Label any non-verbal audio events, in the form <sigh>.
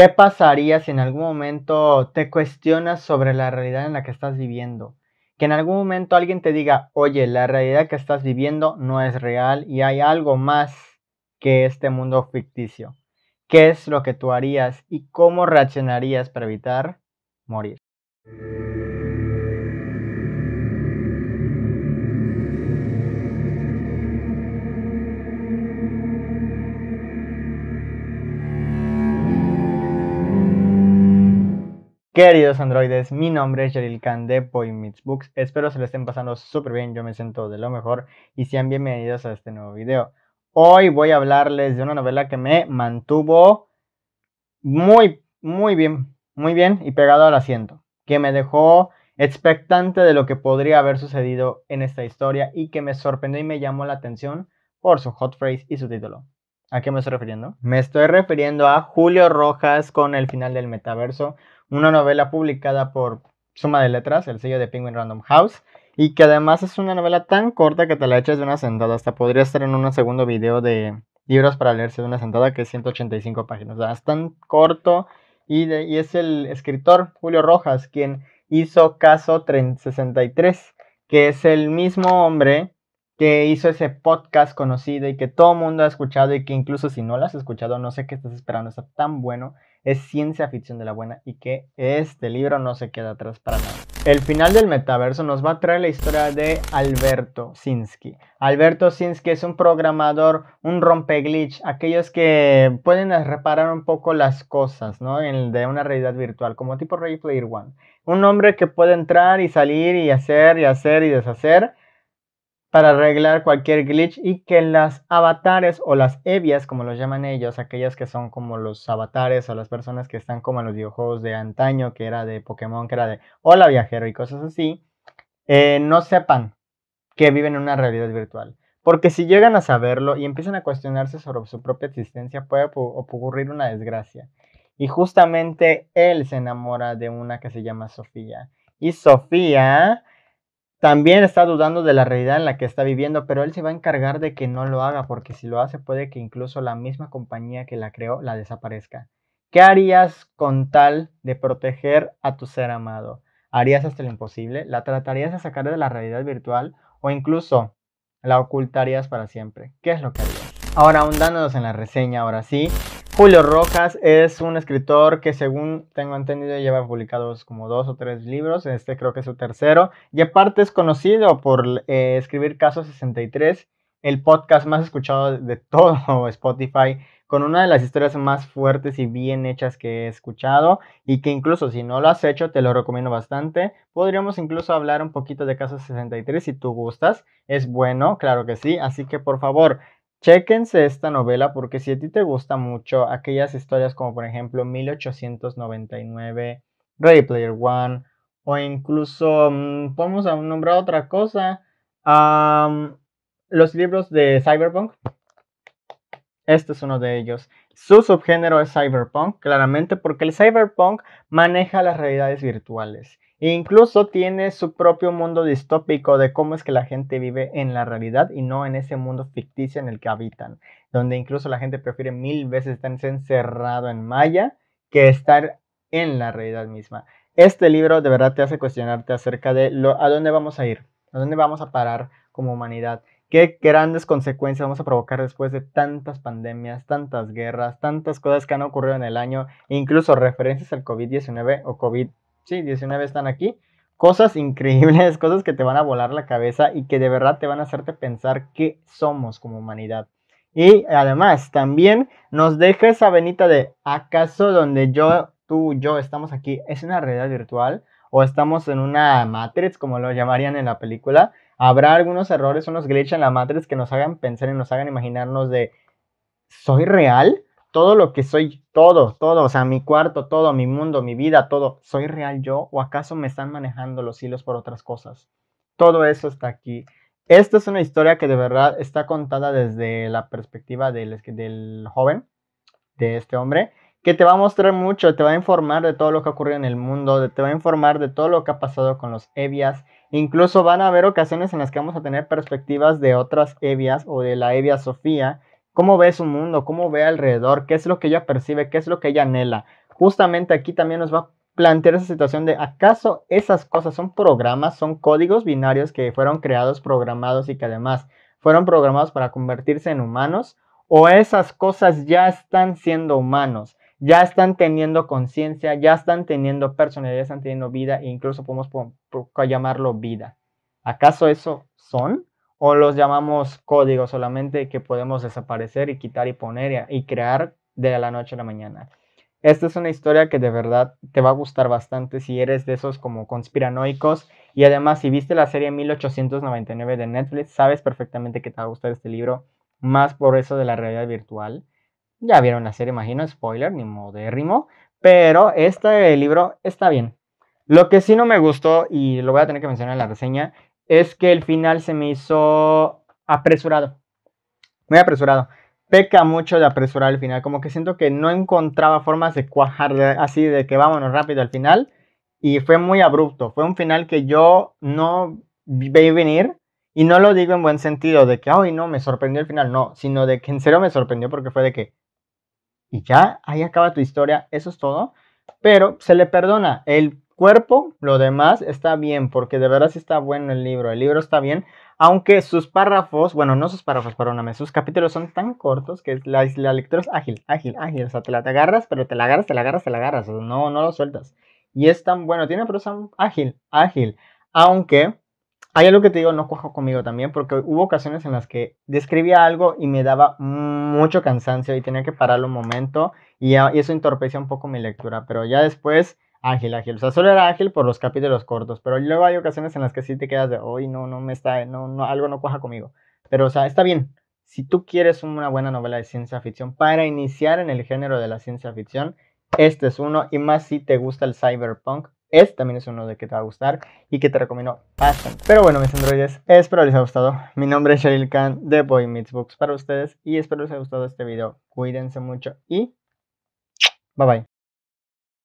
¿Qué pasaría si en algún momento te cuestionas sobre la realidad en la que estás viviendo? Que en algún momento alguien te diga, oye, la realidad que estás viviendo no es real y hay algo más que este mundo ficticio. ¿Qué es lo que tú harías y cómo reaccionarías para evitar morir? Queridos androides, mi nombre es Yeril Khan de Poimits Books. Espero se les estén pasando súper bien, yo me siento de lo mejor y sean bienvenidos a este nuevo video. Hoy voy a hablarles de una novela que me mantuvo muy, muy bien, muy bien y pegado al asiento, que me dejó expectante de lo que podría haber sucedido en esta historia y que me sorprendió y me llamó la atención por su hot phrase y su título. ¿A qué me estoy refiriendo? Me estoy refiriendo a Julio Rojas con el final del metaverso, una novela publicada por Suma de Letras, el sello de Penguin Random House, y que además es una novela tan corta que te la echas de una sentada, hasta podría estar en un segundo video de libros para leerse de una sentada que es 185 páginas, o sea, es tan corto y, y es el escritor Julio Rojas quien hizo Caso 63, que es el mismo hombre que hizo ese podcast conocido y que todo el mundo ha escuchado y que incluso si no lo has escuchado, no sé qué estás esperando, está tan bueno. Es ciencia ficción de la buena y que este libro no se queda atrás para nada. El final del metaverso nos va a traer la historia de Alberto Sinsky. Alberto Sinsky es un programador, un rompeglitch, aquellos que pueden reparar un poco las cosas, ¿no? En, de una realidad virtual, como tipo Ray Player One. Un hombre que puede entrar y salir y hacer y hacer y deshacer para arreglar cualquier glitch y que las avatares o las evias, como los llaman ellos, aquellas que son como los avatares o las personas que están como en los videojuegos de antaño, que era de Pokémon, que era de hola viajero y cosas así, eh, no sepan que viven en una realidad virtual. Porque si llegan a saberlo y empiezan a cuestionarse sobre su propia existencia, puede ocurrir una desgracia. Y justamente él se enamora de una que se llama Sofía. Y Sofía también está dudando de la realidad en la que está viviendo, pero él se va a encargar de que no lo haga, porque si lo hace puede que incluso la misma compañía que la creó la desaparezca. ¿Qué harías con tal de proteger a tu ser amado? ¿Harías hasta lo imposible? ¿La tratarías de sacar de la realidad virtual? ¿O incluso la ocultarías para siempre? ¿Qué es lo que harías? Ahora ahondándonos en la reseña, ahora sí, Julio Rojas es un escritor que según tengo entendido lleva publicados como dos o tres libros, este creo que es su tercero, y aparte es conocido por eh, escribir Caso 63, el podcast más escuchado de todo <laughs> Spotify, con una de las historias más fuertes y bien hechas que he escuchado y que incluso si no lo has hecho te lo recomiendo bastante. Podríamos incluso hablar un poquito de Caso 63 si tú gustas. Es bueno, claro que sí, así que por favor Chequense esta novela porque si a ti te gusta mucho aquellas historias como por ejemplo 1899, Ready Player One o incluso mm, vamos a nombrar otra cosa, los libros de Cyberpunk. Este es uno de ellos. Su subgénero es cyberpunk, claramente porque el cyberpunk maneja las realidades virtuales Incluso tiene su propio mundo distópico de cómo es que la gente vive en la realidad y no en ese mundo ficticio en el que habitan, donde incluso la gente prefiere mil veces estar encerrado en Maya que estar en la realidad misma. Este libro de verdad te hace cuestionarte acerca de a dónde vamos a ir, a dónde vamos a parar como humanidad qué grandes consecuencias vamos a provocar después de tantas pandemias, tantas guerras, tantas cosas que han ocurrido en el año, incluso referencias al COVID-19 o COVID 19 están aquí. Cosas increíbles, <laughs> cosas que te van a volar la cabeza y que de verdad te van a hacerte pensar que somos como humanidad. Y además, también nos deja esa venita de acaso donde yo, tú, yo estamos aquí, es una realidad virtual o estamos en una matrix, como lo llamarían en la película. Habrá algunos errores, unos glitches en la matrix que nos hagan pensar y nos hagan imaginarnos de, ¿soy real? todo lo que soy, todo, todo, o sea, mi cuarto, todo, mi mundo, mi vida, todo, ¿soy real yo o acaso me están manejando los hilos por otras cosas? Todo eso está aquí. Esta es una historia que de verdad está contada desde la perspectiva del, del joven, de este hombre, que te va a mostrar mucho, te va a informar de todo lo que ha ocurrido en el mundo, te va a informar de todo lo que ha pasado con los Evias. Incluso van a haber ocasiones en las que vamos a tener perspectivas de otras Evias o de la Evia Sofía cómo ve su mundo, cómo ve alrededor, qué es lo que ella percibe, qué es lo que ella anhela. Justamente aquí también nos va a plantear esa situación de acaso esas cosas son programas, son códigos binarios que fueron creados, programados y que además fueron programados para convertirse en humanos o esas cosas ya están siendo humanos, ya están teniendo conciencia, ya están teniendo personalidad, ya están teniendo vida e incluso podemos llamarlo vida. ¿Acaso eso son? o los llamamos códigos solamente que podemos desaparecer y quitar y poner y, crear de la noche a la mañana. Esta es una historia que de verdad te va a gustar bastante si eres de esos como conspiranoicos y además si viste la serie 1899 de Netflix sabes perfectamente que te va a gustar este libro más por eso de la realidad virtual. Ya vieron la serie, imagino, spoiler, ni modérrimo, pero este libro está bien. Lo que sí no me gustó y lo voy a tener que mencionar en la reseña es que el final se me hizo apresurado. Muy apresurado. Peca mucho de apresurar el final. Como que siento que no encontraba formas de cuajar así de que vámonos rápido al final. Y fue muy abrupto. Fue un final que yo no vi venir. Y no lo digo en buen sentido de que, ay, no, me sorprendió el final. No, sino de que en serio me sorprendió porque fue de que, y ya, ahí acaba tu historia, eso es todo. Pero se le perdona. El cuerpo, lo demás está bien, porque de verdad sí está bueno el libro, el libro está bien, aunque sus párrafos, bueno, no sus párrafos, perdóname, sus capítulos son tan cortos que la, la lectura es ágil, ágil, ágil, o sea, te la agarras, pero te la agarras, te la agarras, te la agarras, no, no lo sueltas. Y es tan bueno, tiene pero es ágil, ágil, aunque hay algo que te digo, no cojo conmigo también, porque hubo ocasiones en las que describía algo y me daba mucho cansancio y tenía que pararlo un momento y, y eso entorpecía un poco mi lectura, pero ya después ágil, Ángel, O sea, solo era ágil por los capítulos cortos, pero luego hay ocasiones en las que sí te quedas de, hoy no, no me está, no, no, algo no coja conmigo. Pero, o sea, está bien. Si tú quieres una buena novela de ciencia ficción, para iniciar en el género de la ciencia ficción, este es uno, y más si te gusta el cyberpunk, este también es uno de que te va a gustar y que te recomiendo bastante. Pero bueno, mis androides, espero les haya gustado. Mi nombre es Sheryl Khan de Boy Meets Books para ustedes y espero les haya gustado este video. Cuídense mucho y bye bye.